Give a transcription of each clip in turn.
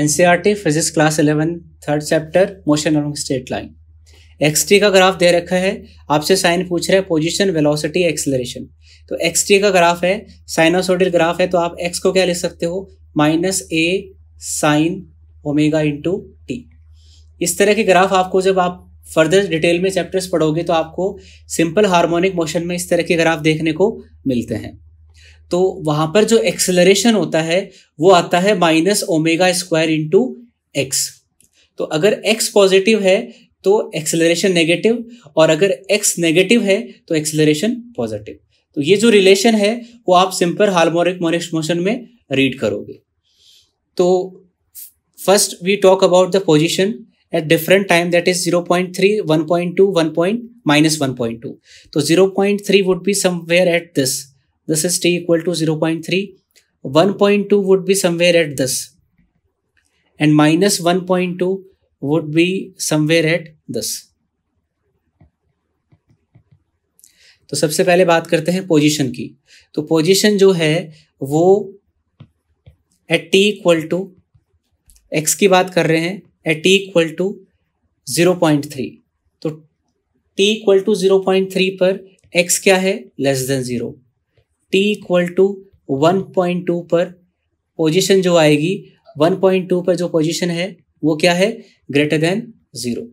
NCERT physics class 11 third chapter motion along straight line XT का graph दे रखा है आपसे साइन पूछ रहे हैं पोजिशन वेलोसिटी एक्सलरेशन तो एक्सटी का ग्राफ है साइनासोडल ग्राफ है तो आप एक्स को क्या लिख सकते हो minus A sine omega into T इस तरह के ग्राफ आपको जब आप फर्दर डिटेल में चैप्टर्स पढ़ोगे तो आपको सिंपल हार्मोनिक मोशन में इस तरह के ग्राफ देखने को मिलते हैं तो वहां पर जो एक्सेलरेशन होता है वो आता है minus omega square into X तो अगर एक्स पॉजिटिव है तो एक्सेलरेशन नेगेटिव और अगर एक्स नेगेटिव है तो एक्सेलरेशन पॉजिटिव तो ये जो रिलेशन है वो आप सिंपल हार्मोनिक मोनिक्स मोशन में रीड करोगे तो first we talk about the position at different time that is zero point point three two one point minus one point two तो zero point three would be somewhere at this This is t equal to 0.3. 1.2 would be somewhere at this. And minus 1.2 would be somewhere at this. तो सबसे पहले बात करते हैं position की तो position जो है वो at T equal to X की बात कर रहे हैं at T equal to zero point three तो T equal to zero point three पर एक्स क्या है less than zero T equal to one point two पर पोजीशन जो आएगी वन पॉइंट टू पर जो पोजीशन है वो क्या है greater than zero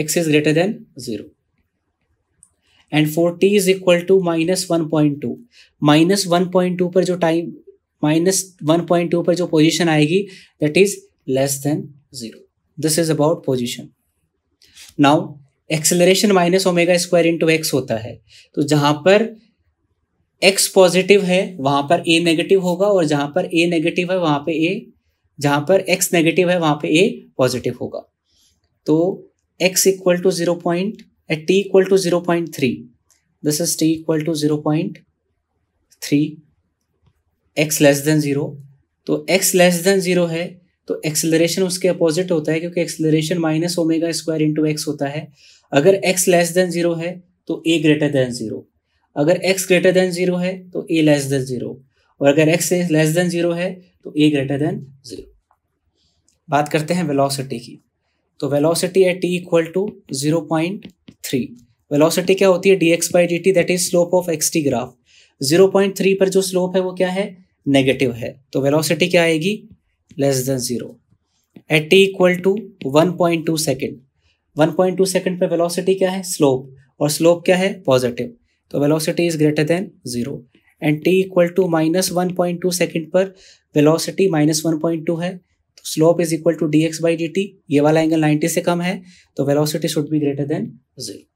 X is greater than zero and for T is equal to minus one point two minus one point two पर जो time minus one point two पर जो पोजीशन आएगी that is less than zero this is about position now acceleration minus omega square into X होता है तो जहाँ पर एक्स पॉजिटिव है वहां पर ए नेगेटिव होगा और जहां पर ए नेगेटिव है वहाँ पे ए जहाँ पर एक्स नेगेटिव है वहाँ पे ए पॉजिटिव होगा तो X equal to zero point at T equal to zero point three this is T equal to zero point three X less than zero तो एक्स लेस देन ज़ीरो है तो acceleration उसके opposite होता है क्योंकि acceleration minus omega square into X होता है अगर एक्स लेस देन ज़ीरो है तो ए ग्रेटर देन ज़ीरो अगर एक्स ग्रेटर देन जीरो है तो ए लेस देन जीरो और अगर एक्स लेस देन जीरो है तो ए ग्रेटर देन जीरो बात करते हैं वेलोसिटी की तो वेलोसिटी है T equal to zero point three velocity क्या होती है D X by D T that is slope of X T graph zero point three पर जो स्लोप है वो क्या है नेगेटिव है तो वेलोसिटी क्या आएगी less than zero at T equal to one point two second one point two second पर वेलोसिटी क्या है स्लोप और स्लोप क्या है पॉजिटिव तो velocity is greater than zero and T equal to minus one point two second पर velocity minus one point two है तो slope is equal to D X by D T ये वाला angle ninety से कम है तो velocity should be greater than zero